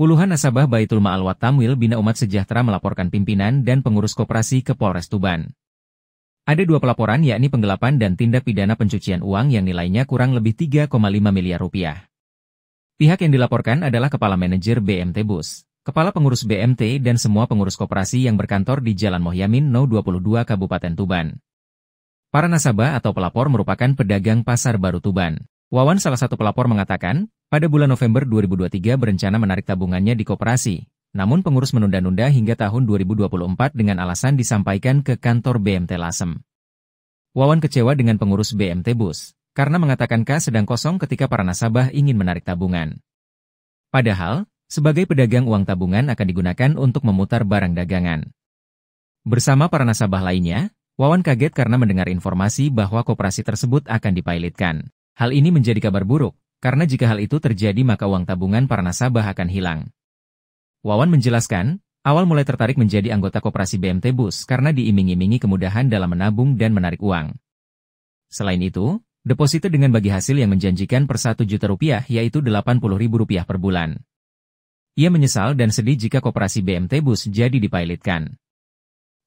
Puluhan nasabah Baitul Ma'al Watamwil Bina Umat Sejahtera melaporkan pimpinan dan pengurus koperasi ke Polres Tuban. Ada dua pelaporan yakni penggelapan dan tindak pidana pencucian uang yang nilainya kurang lebih 3,5 miliar rupiah. Pihak yang dilaporkan adalah Kepala Manajer BMT Bus, Kepala Pengurus BMT dan semua pengurus koperasi yang berkantor di Jalan Mohyamin No 22 Kabupaten Tuban. Para nasabah atau pelapor merupakan pedagang pasar baru Tuban. Wawan salah satu pelapor mengatakan, pada bulan November 2023 berencana menarik tabungannya di koperasi, namun pengurus menunda-nunda hingga tahun 2024 dengan alasan disampaikan ke kantor BMT Lasem. Wawan kecewa dengan pengurus BMT Bus, karena mengatakan kas sedang kosong ketika para nasabah ingin menarik tabungan. Padahal, sebagai pedagang uang tabungan akan digunakan untuk memutar barang dagangan. Bersama para nasabah lainnya, Wawan kaget karena mendengar informasi bahwa koperasi tersebut akan dipailitkan. Hal ini menjadi kabar buruk, karena jika hal itu terjadi maka uang tabungan para nasabah akan hilang. Wawan menjelaskan, awal mulai tertarik menjadi anggota koperasi BMT Bus karena diiming-imingi kemudahan dalam menabung dan menarik uang. Selain itu, deposito dengan bagi hasil yang menjanjikan per 1 juta rupiah yaitu rp rupiah per bulan. Ia menyesal dan sedih jika koperasi BMT Bus jadi dipailitkan.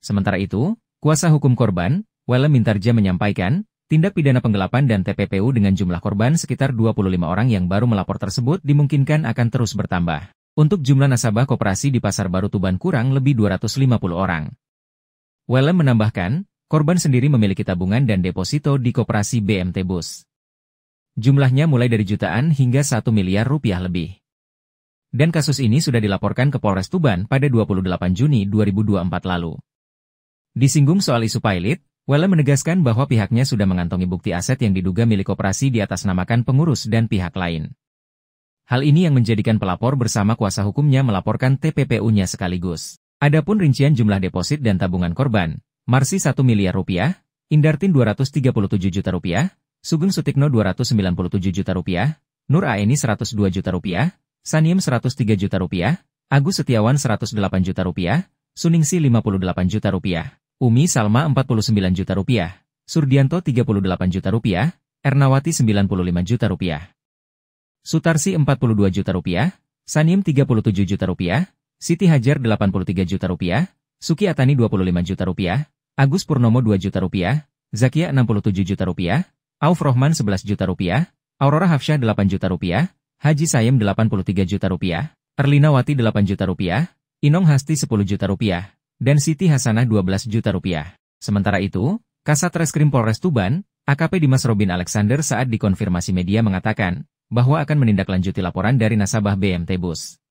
Sementara itu, kuasa hukum korban, Welle Mintarja menyampaikan, Tindak pidana penggelapan dan TPPU dengan jumlah korban sekitar 25 orang yang baru melapor tersebut dimungkinkan akan terus bertambah. Untuk jumlah nasabah koperasi di Pasar Baru Tuban kurang lebih 250 orang. Wellem menambahkan, korban sendiri memiliki tabungan dan deposito di koperasi BMT Bus. Jumlahnya mulai dari jutaan hingga 1 miliar rupiah lebih. Dan kasus ini sudah dilaporkan ke Polres Tuban pada 28 Juni 2024 lalu. Disinggung soal isu pilot, Wella menegaskan bahwa pihaknya sudah mengantongi bukti aset yang diduga milik operasi di atas namakan pengurus dan pihak lain. Hal ini yang menjadikan pelapor bersama kuasa hukumnya melaporkan TPPU-nya sekaligus. Adapun rincian jumlah deposit dan tabungan korban, Marsi 1 miliar rupiah, Indartin 237 juta rupiah, Sugeng Sutikno 297 juta rupiah, Nur Aeni 102 juta rupiah, Saniem 103 juta rupiah, Agus Setiawan 108 juta rupiah, Suningsi 58 juta rupiah. Umi Salma 49 juta rupiah, Surdianto 38 juta rupiah, Ernawati 95 juta rupiah. Sutarsi 42 juta rupiah, Sanim 37 juta rupiah, Siti Hajar 83 juta rupiah, Suki Atani 25 juta rupiah, Agus Purnomo 2 juta rupiah, Zakia 67 juta rupiah, Auf Rohman 11 juta rupiah, Aurora Hafsyah 8 juta rupiah, Haji Sayem 83 juta rupiah, Erlina Wati 8 juta rupiah, Inong Hasti 10 juta rupiah dan Siti Hasanah 12 juta rupiah. Sementara itu, Kasat Reskrim Polres Tuban, AKP Dimas Robin Alexander saat dikonfirmasi media mengatakan bahwa akan menindaklanjuti laporan dari nasabah BMT Bus.